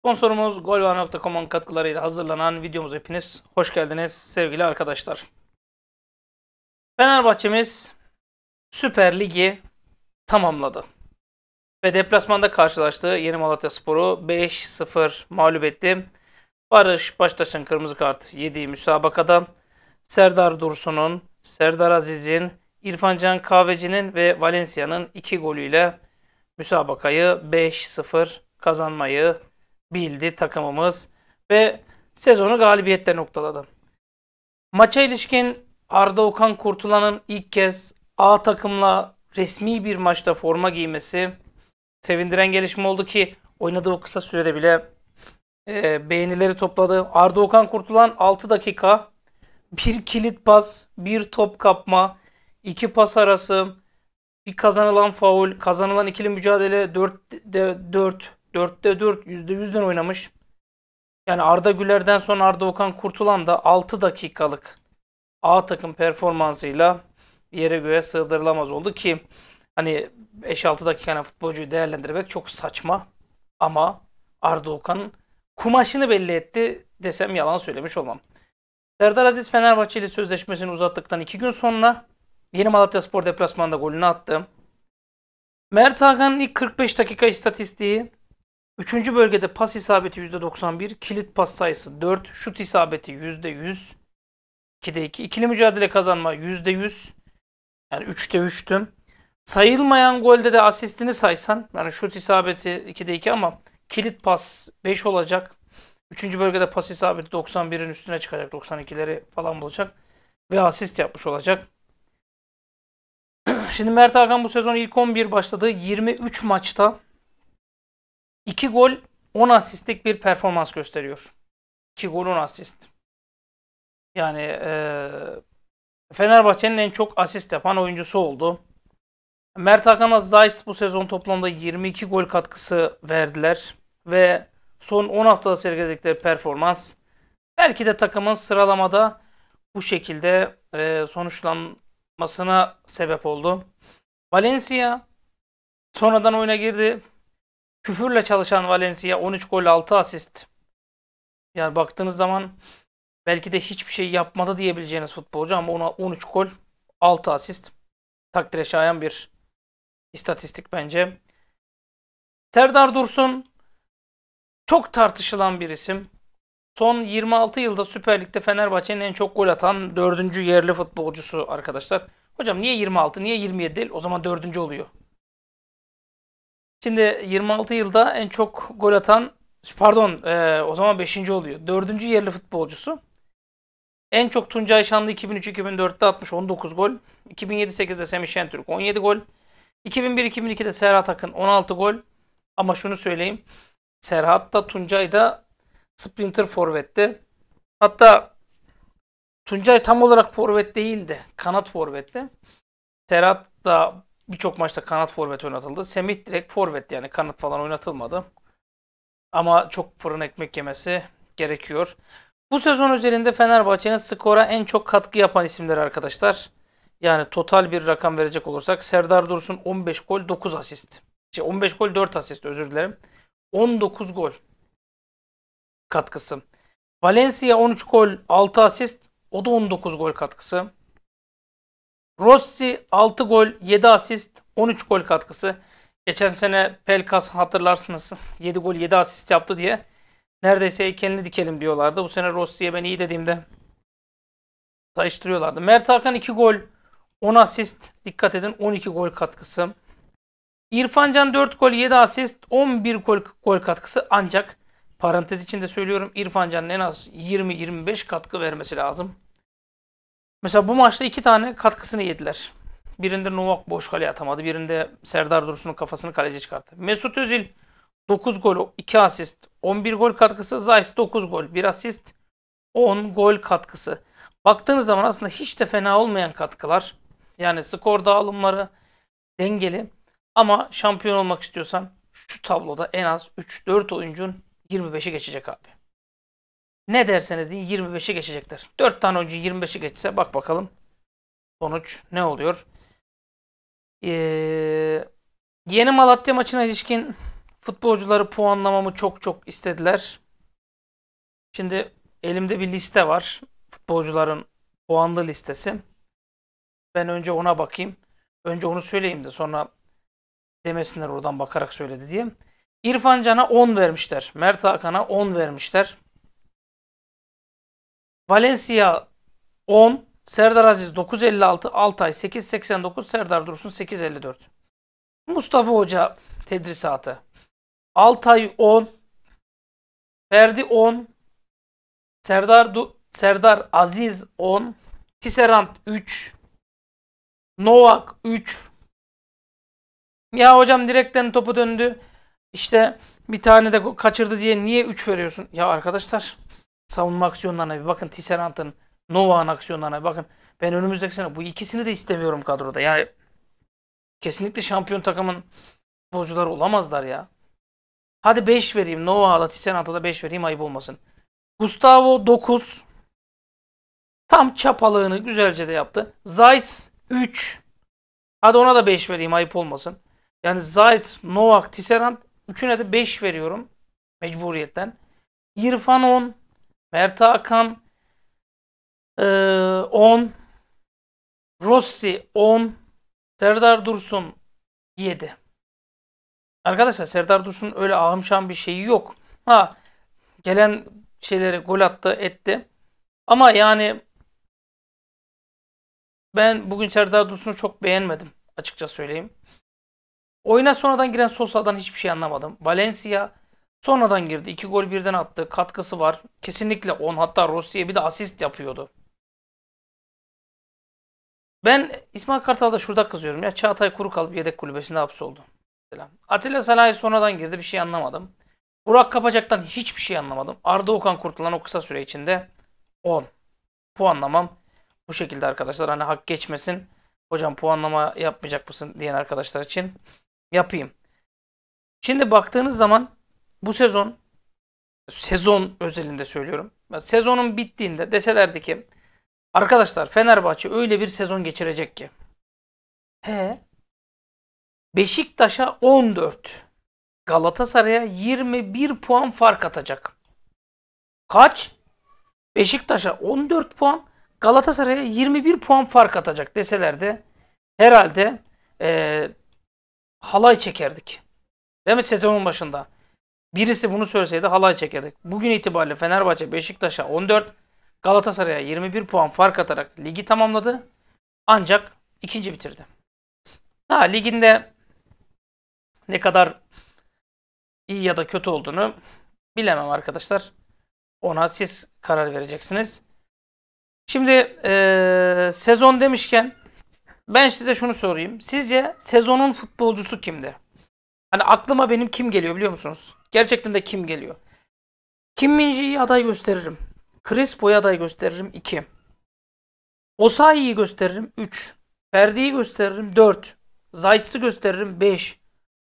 Sponsorumuz golva.com'un katkılarıyla hazırlanan videomuz hepiniz hoş geldiniz sevgili arkadaşlar. Fenerbahçe'miz Süper Ligi tamamladı. Ve deplasmanda karşılaştığı Yeni Malatya Sporu 5-0 mağlup etti. Barış Baştaş'ın kırmızı kart yediği müsabakada Serdar Dursun'un, Serdar Aziz'in, İrfancan Kahveci'nin ve Valencia'nın 2 golüyle müsabakayı 5-0 kazanmayı bildi takımımız ve sezonu galibiyetle noktaladı. Maça ilişkin Arda Okan Kurtulan'ın ilk kez A takımla resmi bir maçta forma giymesi sevindiren gelişme oldu ki oynadığı o kısa sürede bile e, beğenileri topladı. Arda Okan Kurtulan 6 dakika bir kilit pas, bir top kapma, iki pas arası, bir kazanılan faul, kazanılan ikili mücadele 4 4 4'te 4 %100'den oynamış. Yani Arda Güler'den sonra Arda Okan Kurtulan da 6 dakikalık A takım performansıyla yere göğe sığdırılamaz oldu ki hani 5-6 dakikana futbolcuyu değerlendirmek çok saçma ama Arda Okan'ın kumaşını belli etti desem yalan söylemiş olmam. Serdar Aziz Fenerbahçe ile sözleşmesini uzattıktan 2 gün sonra yeni Malatya Spor deplasmanında golünü attı. Mert Hakan'ın ilk 45 dakika istatistiği Üçüncü bölgede pas isabeti %91, kilit pas sayısı 4, şut isabeti %100, 2'de 2, ikili mücadele kazanma %100, yani 3'te 3'tüm. Sayılmayan golde de asistini saysan, yani şut isabeti 2'de 2 ama kilit pas 5 olacak. Üçüncü bölgede pas isabeti 91'in üstüne çıkacak, 92'leri falan bulacak ve asist yapmış olacak. Şimdi Mert Hakan bu sezon ilk 11 başladı. 23 maçta 2 gol 10 asistlik bir performans gösteriyor. 2 gol 10 asist. Yani e, Fenerbahçe'nin en çok asist yapan oyuncusu oldu. Mert Hakan'a Zayt bu sezon toplamda 22 gol katkısı verdiler. Ve son 10 haftada sergiledikleri performans belki de takımın sıralamada bu şekilde e, sonuçlanmasına sebep oldu. Valencia sonradan oyuna girdi küfürle çalışan Valencia 13 gol 6 asist. Yani baktığınız zaman belki de hiçbir şey yapmadı diyebileceğiniz futbolcu ama ona 13 gol 6 asist. Takdire şayan bir istatistik bence. Serdar Dursun çok tartışılan bir isim. Son 26 yılda Süper Lig'de Fenerbahçe'nin en çok gol atan 4. yerli futbolcusu arkadaşlar. Hocam niye 26, niye 27 değil? O zaman 4. oluyor. Şimdi 26 yılda en çok gol atan pardon e, o zaman 5. oluyor. 4. yerli futbolcusu. En çok Tuncay Şanlı 2003-2004'te atmış 19 gol. 2007 2008de Semih Şentürk 17 gol. 2001-2002'de Serhat Akın 16 gol. Ama şunu söyleyeyim. Serhat da Tuncay da sprinter forvetti. Hatta Tuncay tam olarak forvet değildi. Kanat forvetti. Serhat da birçok maçta kanat forvet oynatıldı. Semih direkt forvet yani kanat falan oynatılmadı. Ama çok fırın ekmek yemesi gerekiyor. Bu sezon özelinde Fenerbahçe'nin skora en çok katkı yapan isimler arkadaşlar. Yani total bir rakam verecek olursak Serdar Dursun 15 gol 9 asist. Şey 15 gol 4 asist özür dilerim. 19 gol katkısı. Valencia 13 gol 6 asist. O da 19 gol katkısı. Rossi 6 gol, 7 asist, 13 gol katkısı. Geçen sene Pelkas hatırlarsınız 7 gol 7 asist yaptı diye neredeyse heykelini dikelim diyorlardı. Bu sene Rossi'ye ben iyi dediğimde sayıştırıyorlardı. Mert Hakan 2 gol 10 asist dikkat edin 12 gol katkısı. İrfan Can 4 gol 7 asist 11 gol, gol katkısı ancak parantez içinde söylüyorum İrfan Can'ın en az 20-25 katkı vermesi lazım. Mesela bu maçta iki tane katkısını yediler. Birinde Novak boş kale atamadı. Birinde Serdar Dursun'un kafasını kaleci çıkarttı. Mesut Özil 9 gol, 2 asist, 11 gol katkısı. Zayt 9 gol, 1 asist, 10 gol katkısı. Baktığınız zaman aslında hiç de fena olmayan katkılar. Yani skor dağılımları dengeli. Ama şampiyon olmak istiyorsan şu tabloda en az 3-4 oyuncun 25'i geçecek abi ne derseniz deyin 25'e geçecekler. 4 tane oyuncu 25'e geçse bak bakalım sonuç ne oluyor. Ee, yeni Malatya maçına ilişkin futbolcuları puanlamamı çok çok istediler. Şimdi elimde bir liste var. Futbolcuların puanlı listesi. Ben önce ona bakayım. Önce onu söyleyeyim de sonra demesinler oradan bakarak söyledi diye. İrfan Can'a 10 vermişler. Mert Hakan'a 10 vermişler. Valencia 10, Serdar Aziz 9.56, Altay 8.89, Serdar Dursun 8.54. Mustafa Hoca tedrisatı. Altay 10, Ferdi 10, Serdar du Serdar Aziz 10, Tisserant 3, Novak 3. Ya hocam direkten topu döndü. İşte bir tane de kaçırdı diye niye 3 veriyorsun? Ya arkadaşlar savunma aksiyonlarına bir bakın. Tisserant'ın, Nova'nın aksiyonlarına bir bakın. Ben önümüzdeki sene bu ikisini de istemiyorum kadroda. Yani kesinlikle şampiyon takımın futbolcuları olamazlar ya. Hadi 5 vereyim. Nova'da, Tisserant'a da 5 vereyim ayıp olmasın. Gustavo 9. Tam çapalığını güzelce de yaptı. Zayt 3. Hadi ona da 5 vereyim ayıp olmasın. Yani Zayt, Novak, Tisserant üçüne de 5 veriyorum. Mecburiyetten. İrfan 10. Mert Hakan 10 e, Rossi 10 Serdar Dursun 7 Arkadaşlar Serdar Dursun öyle ahım bir şeyi yok. Ha gelen şeyleri gol attı etti. Ama yani ben bugün Serdar Dursun'u çok beğenmedim açıkça söyleyeyim. Oyuna sonradan giren Sosa'dan hiçbir şey anlamadım. Valencia Sonradan girdi. 2 gol birden attı. Katkısı var. Kesinlikle 10 hatta Rossi'ye bir de asist yapıyordu. Ben İsmail Kartal'da şurada kızıyorum ya. Çağatay kuru kalıp yedek kulübesinde hapsoldu. Atilla Salahi sonradan girdi. Bir şey anlamadım. Burak Kapacak'tan hiçbir şey anlamadım. Arda Okan kurtulan o kısa süre içinde 10. Puanlamam bu şekilde arkadaşlar. Hani hak geçmesin. Hocam puanlama yapmayacak mısın diyen arkadaşlar için yapayım. Şimdi baktığınız zaman bu sezon sezon özelinde söylüyorum. Sezonun bittiğinde deselerdi ki arkadaşlar Fenerbahçe öyle bir sezon geçirecek ki. He. Beşiktaş'a 14. Galatasaray'a 21 puan fark atacak. Kaç? Beşiktaş'a 14 puan, Galatasaray'a 21 puan fark atacak deselerdi herhalde e, halay çekerdik. Değil mi sezonun başında? Birisi bunu söyleseydi halay çekerdik. Bugün itibariyle Fenerbahçe Beşiktaş'a 14, Galatasaray'a 21 puan fark atarak ligi tamamladı. Ancak ikinci bitirdi. Ha liginde ne kadar iyi ya da kötü olduğunu bilemem arkadaşlar. Ona siz karar vereceksiniz. Şimdi ee, sezon demişken ben size şunu sorayım. Sizce sezonun futbolcusu kimdi? Hani aklıma benim kim geliyor biliyor musunuz? Gerçekten de kim geliyor? Kim Minji'yi aday gösteririm. Crespo'yu aday gösteririm 2. Osayi'yi gösteririm 3. Ferdi'yi gösteririm 4. Zayt'sı gösteririm 5.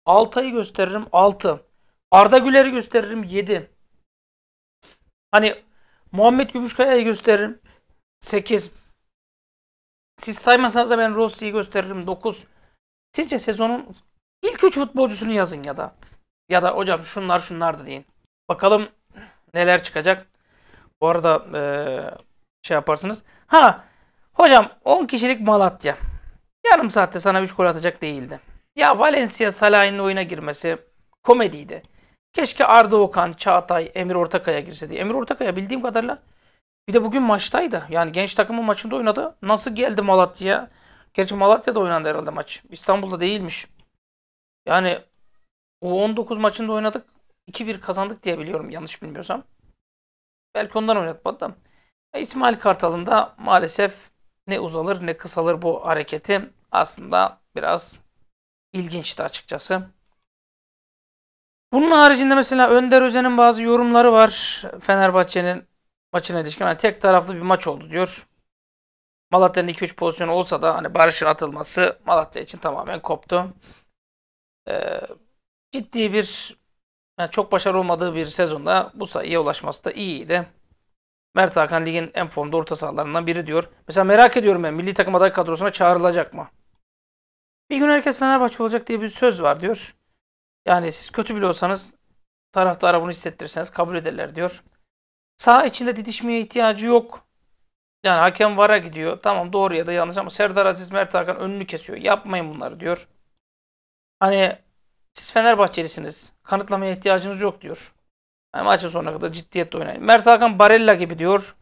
Altay'ı gösteririm 6. Arda Güler'i gösteririm 7. Hani Muhammed Gümüşkaya'yı gösteririm 8. Siz saymasanız da ben Rossi'yi gösteririm 9. Sizce sezonun ilk 3 futbolcusunu yazın ya da. Ya da hocam şunlar şunlar da deyin. Bakalım neler çıkacak. Bu arada ee, şey yaparsınız. Ha hocam 10 kişilik Malatya. Yarım saatte sana 3 gol atacak değildi. Ya Valencia Salah'ın oyuna girmesi komediydi. Keşke Arda Okan, Çağatay, Emir Ortakaya girseydi. Emir Ortakaya bildiğim kadarıyla bir de bugün maçtaydı. Yani genç takımın maçında oynadı. Nasıl geldi Malatya'ya? Gerçi Malatya'da oynandı herhalde maç. İstanbul'da değilmiş. Yani U19 maçında oynadık. 2-1 kazandık diye biliyorum yanlış bilmiyorsam. Belki ondan oynatmadım. E, İsmail Kartal'ın da maalesef ne uzalır ne kısalır bu hareketi aslında biraz ilginçti açıkçası. Bunun haricinde mesela Önder Özen'in bazı yorumları var. Fenerbahçe'nin maçına ilişkin hani tek taraflı bir maç oldu diyor. Malatya'nın 2-3 pozisyonu olsa da hani Barış'ın atılması Malatya için tamamen koptu. Ee, ciddi bir yani çok başarılı olmadığı bir sezonda bu sayıya ulaşması da iyiydi. Mert Hakan ligin en formda orta sahalarından biri diyor. Mesela merak ediyorum ben milli takım aday kadrosuna çağrılacak mı? Bir gün herkes Fenerbahçe olacak diye bir söz var diyor. Yani siz kötü bile olsanız taraftara bunu hissettirseniz kabul ederler diyor. Sağ içinde didişmeye ihtiyacı yok. Yani hakem vara gidiyor. Tamam doğru ya da yanlış ama Serdar Aziz Mert Hakan önünü kesiyor. Yapmayın bunları diyor. Hani siz Fenerbahçelisiniz. Kanıtlamaya ihtiyacınız yok diyor. Yani maçın sonuna kadar ciddiyetle oynayın. Mert Hakan Barella gibi diyor.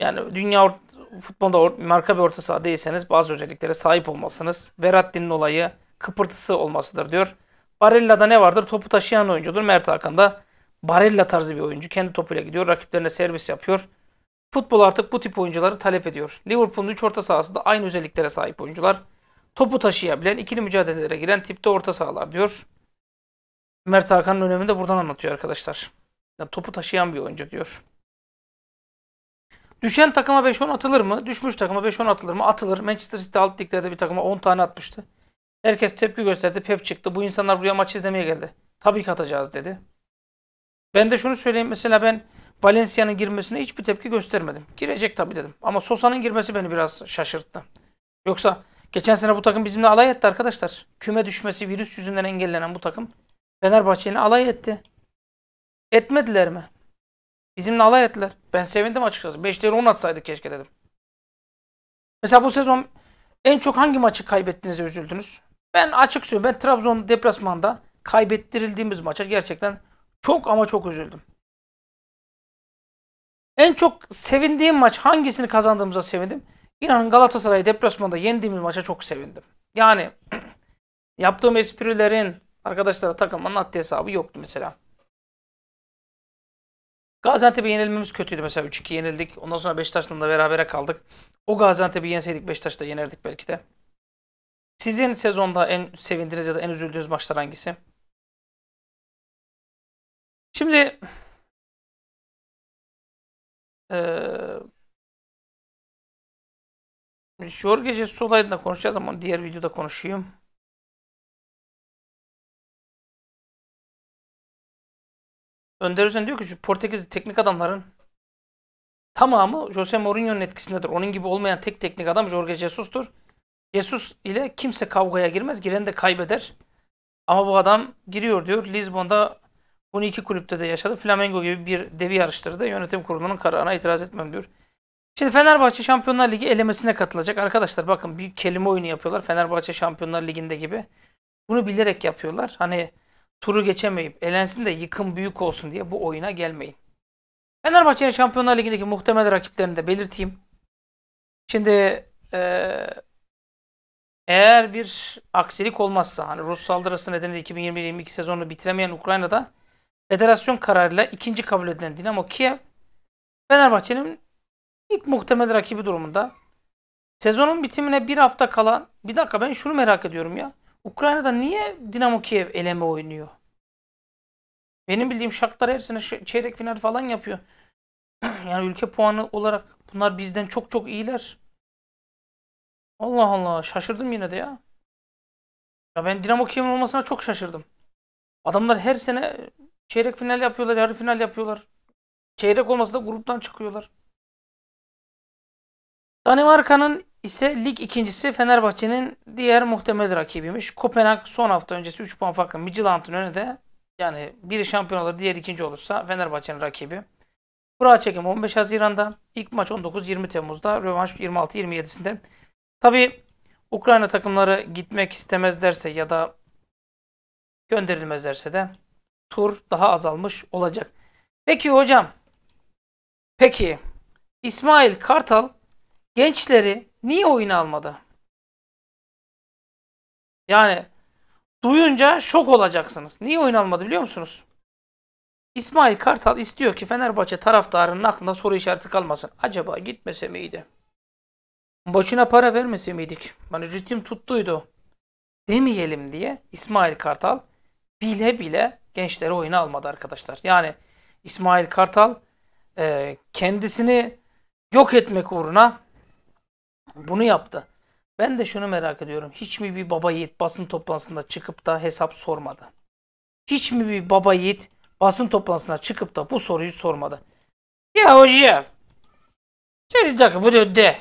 Yani dünya futbolda marka bir orta saha değilseniz bazı özelliklere sahip olmalısınız. Verratti'nin olayı kıpırtısı olmasıdır diyor. Barella'da ne vardır? Topu taşıyan oyuncudur. Mert Hakan da Barella tarzı bir oyuncu. Kendi topuyla gidiyor. Rakiplerine servis yapıyor. Futbol artık bu tip oyuncuları talep ediyor. Liverpool'un 3 orta sahasında aynı özelliklere sahip oyuncular. Topu taşıyabilen, ikili mücadelelere giren tipte orta sahalar diyor. Mert Hakan'ın önemini de buradan anlatıyor arkadaşlar. Yani topu taşıyan bir oyuncu diyor. Düşen takıma 5-10 atılır mı? Düşmüş takıma 5-10 atılır mı? Atılır. Manchester City alt liglerde bir takıma 10 tane atmıştı. Herkes tepki gösterdi. Pep çıktı. Bu insanlar buraya maç izlemeye geldi. Tabii ki atacağız dedi. Ben de şunu söyleyeyim. Mesela ben Valencia'nın girmesine hiçbir tepki göstermedim. Girecek tabii dedim. Ama Sosa'nın girmesi beni biraz şaşırttı. Yoksa Geçen sene bu takım bizimle alay etti arkadaşlar. Küme düşmesi virüs yüzünden engellenen bu takım Fenerbahçe'yle alay etti. Etmediler mi? Bizimle alay ettiler. Ben sevindim açıkçası. 5'leri 10 atsaydık keşke dedim. Mesela bu sezon en çok hangi maçı kaybettiğinize üzüldünüz? Ben açık söylüyorum. Ben Trabzon deplasmanda kaybettirildiğimiz maça gerçekten çok ama çok üzüldüm. En çok sevindiğim maç hangisini kazandığımıza sevindim. İnanın Galatasaray'ı deplasmanda yendiğimiz maça çok sevindim. Yani yaptığım esprilerin arkadaşlara takılmanın adli hesabı yoktu mesela. Gaziantep'e yenilmemiz kötüydü mesela 3-2 yenildik. Ondan sonra Beşiktaş'la da berabere kaldık. O Gaziantep'i yenseydik Beşiktaş'ta yenerdik belki de. Sizin sezonda en sevindiğiniz ya da en üzüldüğünüz maçlar hangisi? Şimdi ee, Jorge hani Jesus olayında konuşacağız ama diğer videoda konuşayım. Önder Özen diyor ki şu Portekiz teknik adamların tamamı Jose Mourinho'nun etkisindedir. Onun gibi olmayan tek teknik adam Jorge Jesus'tur. Jesus ile kimse kavgaya girmez. Giren de kaybeder. Ama bu adam giriyor diyor. Lisbon'da bunu iki kulüpte de yaşadı. Flamengo gibi bir devi yarıştırdı. Yönetim kurulunun kararına itiraz etmem diyor. Şimdi Fenerbahçe Şampiyonlar Ligi elemesine katılacak. Arkadaşlar bakın bir kelime oyunu yapıyorlar. Fenerbahçe Şampiyonlar Ligi'nde gibi. Bunu bilerek yapıyorlar. Hani turu geçemeyip elensin de yıkım büyük olsun diye bu oyuna gelmeyin. Fenerbahçe'nin Şampiyonlar Ligi'ndeki muhtemel rakiplerini de belirteyim. Şimdi e, eğer bir aksilik olmazsa hani Rus saldırısı nedeniyle 2021 2022 sezonunu bitiremeyen Ukrayna'da federasyon kararıyla ikinci kabul edilen Dinamo Kiev Fenerbahçe'nin İlk muhtemel rakibi durumunda. Sezonun bitimine bir hafta kalan bir dakika ben şunu merak ediyorum ya. Ukrayna'da niye Dinamo Kiev eleme oynuyor? Benim bildiğim şaklar her sene çeyrek final falan yapıyor. yani ülke puanı olarak bunlar bizden çok çok iyiler. Allah Allah şaşırdım yine de ya. Ya ben Dinamo Kiev olmasına çok şaşırdım. Adamlar her sene çeyrek final yapıyorlar, yarı final yapıyorlar. Çeyrek olmasa da gruptan çıkıyorlar. Danimarka'nın ise lig ikincisi Fenerbahçe'nin diğer muhtemel rakibiymiş. Kopenhag son hafta öncesi 3 puan farkla Midtjylland'ın önünde. Yani biri şampiyon olur diğer ikinci olursa Fenerbahçe'nin rakibi. Kura çekim 15 Haziran'da. ilk maç 19-20 Temmuz'da. Rövanş 26-27'sinde. Tabi Ukrayna takımları gitmek istemezlerse ya da gönderilmezlerse de tur daha azalmış olacak. Peki hocam. Peki. İsmail Kartal gençleri niye oyun almadı? Yani duyunca şok olacaksınız. Niye oyun almadı biliyor musunuz? İsmail Kartal istiyor ki Fenerbahçe taraftarının aklında soru işareti kalmasın. Acaba gitmese miydi? Boşuna para vermese miydik? Hani ritim tuttuydu. Demeyelim diye İsmail Kartal bile bile gençleri oyuna almadı arkadaşlar. Yani İsmail Kartal e, kendisini yok etmek uğruna bunu yaptı. Ben de şunu merak ediyorum. Hiç mi bir baba yiğit basın toplantısında çıkıp da hesap sormadı? Hiç mi bir baba yiğit basın toplantısına çıkıp da bu soruyu sormadı? Ya hocam, hoca, senin takımın önde.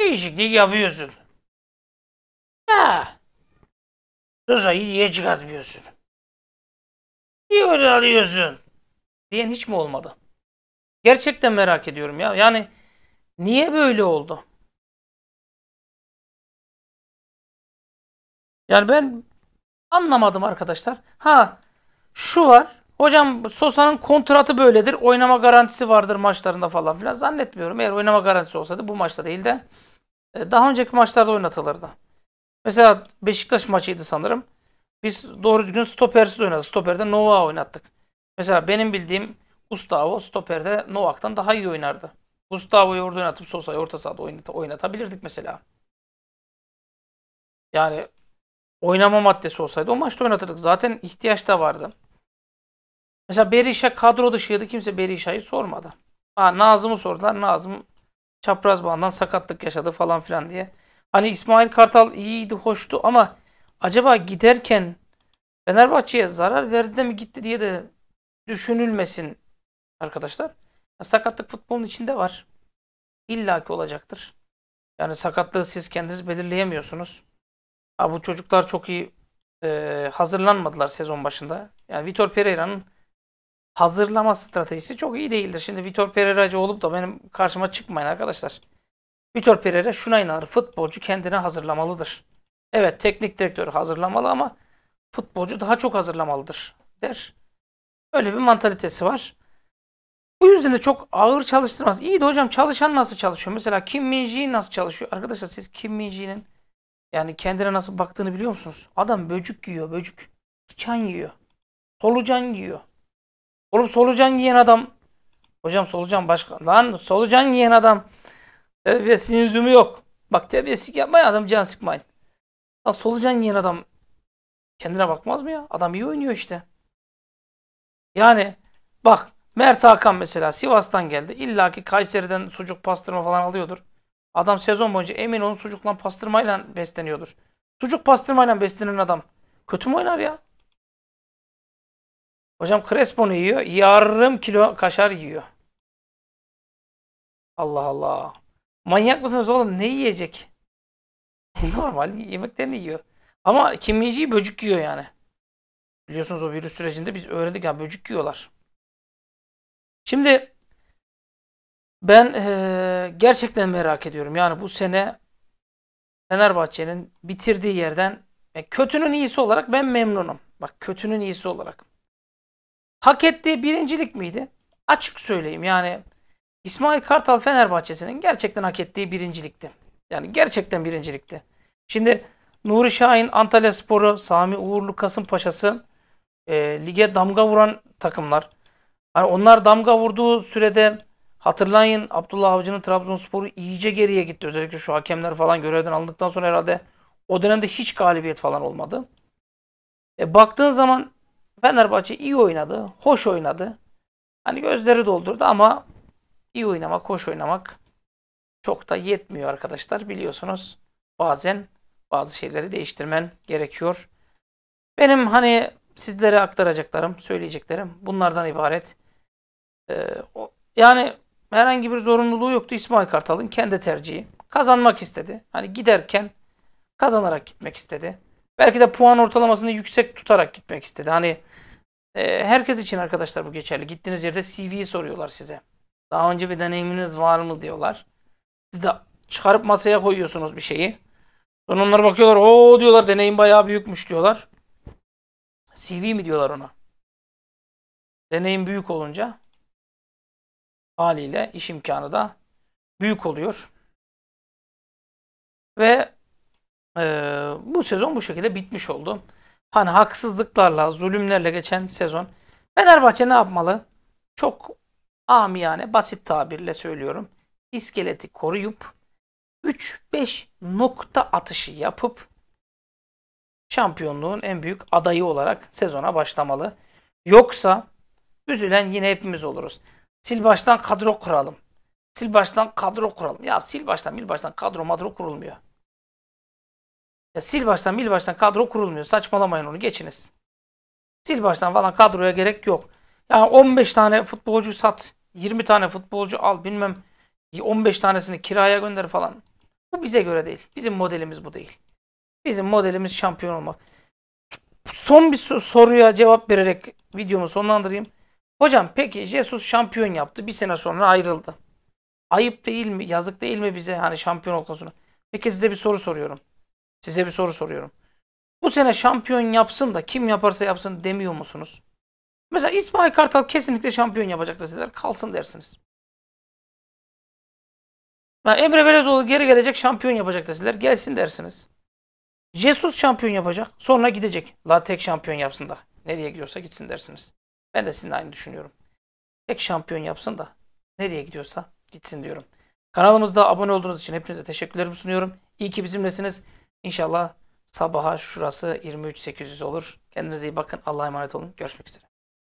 Değişiklik yapıyorsun. Ya, Rıza'yı niye çıkartmıyorsun? Niye böyle alıyorsun? Diyen hiç mi olmadı? Gerçekten merak ediyorum ya. Yani Niye böyle oldu? Yani ben anlamadım arkadaşlar. Ha şu var. Hocam Sosa'nın kontratı böyledir. Oynama garantisi vardır maçlarında falan filan. Zannetmiyorum. Eğer oynama garantisi olsaydı bu maçta değil de e, daha önceki maçlarda oynatılırdı. Mesela Beşiktaş maçıydı sanırım. Biz doğru düzgün stopersiz oynadık. Stoperde Nova oynattık. Mesela benim bildiğim Gustavo stoperde Novak'tan daha iyi oynardı. Gustavo'yu orada oynatıp Sosa'yı orta sahada oynata oynatabilirdik mesela. Yani oynama maddesi olsaydı o maçta oynatırdık. Zaten ihtiyaç da vardı. Mesela Berisha kadro dışıydı. Kimse Berisha'yı sormadı. Ha, Nazım'ı sordular. Nazım çapraz bağından sakatlık yaşadı falan filan diye. Hani İsmail Kartal iyiydi, hoştu ama acaba giderken Fenerbahçe'ye zarar verdi mi gitti diye de düşünülmesin arkadaşlar. Sakatlık futbolun içinde var. İlla ki olacaktır. Yani sakatlığı siz kendiniz belirleyemiyorsunuz. Ha, bu çocuklar çok iyi e, hazırlanmadılar sezon başında. Yani Vitor Pereira'nın hazırlama stratejisi çok iyi değildir. Şimdi Vitor Pereira'cı olup da benim karşıma çıkmayın arkadaşlar. Vitor Pereira şuna inanır. Futbolcu kendine hazırlamalıdır. Evet teknik direktör hazırlamalı ama futbolcu daha çok hazırlamalıdır der. Öyle bir mantalitesi var. Bu yüzden de çok ağır çalıştırmaz. İyi de hocam çalışan nasıl çalışıyor? Mesela Kim Min nasıl çalışıyor? Arkadaşlar siz Kim Min yani kendine nasıl baktığını biliyor musunuz? Adam böcük yiyor, böcük. Sıçan yiyor. Solucan yiyor. Oğlum solucan yiyen adam hocam solucan başka lan solucan yiyen adam terbiyesinin üzümü yok. Bak terbiyesizlik yapmayın adam can sıkmayın. Lan solucan yiyen adam kendine bakmaz mı ya? Adam iyi oynuyor işte. Yani bak Mert Hakan mesela Sivas'tan geldi. İlla ki Kayseri'den sucuk pastırma falan alıyordur. Adam sezon boyunca emin olun sucukla pastırmayla besleniyordur. Sucuk pastırmayla beslenen adam kötü mü oynar ya? Hocam Crespo'nu yiyor. Yarım kilo kaşar yiyor. Allah Allah. Manyak mısınız oğlum? Ne yiyecek? Normal yemeklerini yiyor. Ama kimyeciyi böcük yiyor yani. Biliyorsunuz o virüs sürecinde biz öğrendik ya böcük yiyorlar. Şimdi ben e, gerçekten merak ediyorum. Yani bu sene Fenerbahçe'nin bitirdiği yerden e, kötünün iyisi olarak ben memnunum. Bak kötünün iyisi olarak. Hak ettiği birincilik miydi? Açık söyleyeyim yani İsmail Kartal Fenerbahçe'sinin gerçekten hak ettiği birincilikti. Yani gerçekten birincilikti. Şimdi Nuri Şahin Antalya Sporu, Sami Uğurlu Kasımpaşa'sı e, lige damga vuran takımlar. Hani onlar damga vurduğu sürede hatırlayın Abdullah Avcı'nın Trabzonspor'u iyice geriye gitti. Özellikle şu hakemler falan görevden alındıktan sonra herhalde o dönemde hiç galibiyet falan olmadı. E, baktığın zaman Fenerbahçe iyi oynadı, hoş oynadı. Hani gözleri doldurdu ama iyi oynamak, hoş oynamak çok da yetmiyor arkadaşlar. Biliyorsunuz bazen bazı şeyleri değiştirmen gerekiyor. Benim hani sizlere aktaracaklarım, söyleyeceklerim bunlardan ibaret. E, o, yani herhangi bir zorunluluğu yoktu İsmail Kartal'ın kendi tercihi. Kazanmak istedi. Hani giderken kazanarak gitmek istedi. Belki de puan ortalamasını yüksek tutarak gitmek istedi. Hani e, herkes için arkadaşlar bu geçerli. Gittiğiniz yerde CV'yi soruyorlar size. Daha önce bir deneyiminiz var mı diyorlar. Siz de çıkarıp masaya koyuyorsunuz bir şeyi. Sonra onlar bakıyorlar. o diyorlar deneyim bayağı büyükmüş diyorlar. CV mi diyorlar ona. Deneyim büyük olunca haliyle iş imkanı da büyük oluyor. Ve e, bu sezon bu şekilde bitmiş oldu. Hani haksızlıklarla, zulümlerle geçen sezon Fenerbahçe ne yapmalı? Çok amiyane, basit tabirle söylüyorum. İskeleti koruyup 3-5 nokta atışı yapıp şampiyonluğun en büyük adayı olarak sezona başlamalı. Yoksa üzülen yine hepimiz oluruz. Sil baştan kadro kuralım. Sil baştan kadro kuralım. Ya sil baştan mil baştan kadro madro kurulmuyor. Ya sil baştan mil baştan kadro kurulmuyor. Saçmalamayın onu geçiniz. Sil baştan falan kadroya gerek yok. Ya 15 tane futbolcu sat. 20 tane futbolcu al bilmem 15 tanesini kiraya gönder falan. Bu bize göre değil. Bizim modelimiz bu değil. Bizim modelimiz şampiyon olmak. Son bir soruya cevap vererek videomu sonlandırayım. Hocam peki Jesus şampiyon yaptı. Bir sene sonra ayrıldı. Ayıp değil mi? Yazık değil mi bize hani şampiyon olmasına? Peki size bir soru soruyorum. Size bir soru soruyorum. Bu sene şampiyon yapsın da kim yaparsa yapsın demiyor musunuz? Mesela İsmail Kartal kesinlikle şampiyon yapacak deseler kalsın dersiniz. Yani Emre Belezoğlu geri gelecek şampiyon yapacak deseler gelsin dersiniz. Jesus şampiyon yapacak sonra gidecek. La tek şampiyon yapsın da nereye gidiyorsa gitsin dersiniz. Ben de sizinle aynı düşünüyorum. Tek şampiyon yapsın da nereye gidiyorsa gitsin diyorum. Kanalımızda abone olduğunuz için hepinize teşekkürlerimi sunuyorum. İyi ki bizimlesiniz. İnşallah sabaha şurası 23.800 olur. Kendinize iyi bakın. Allah'a emanet olun. Görüşmek üzere.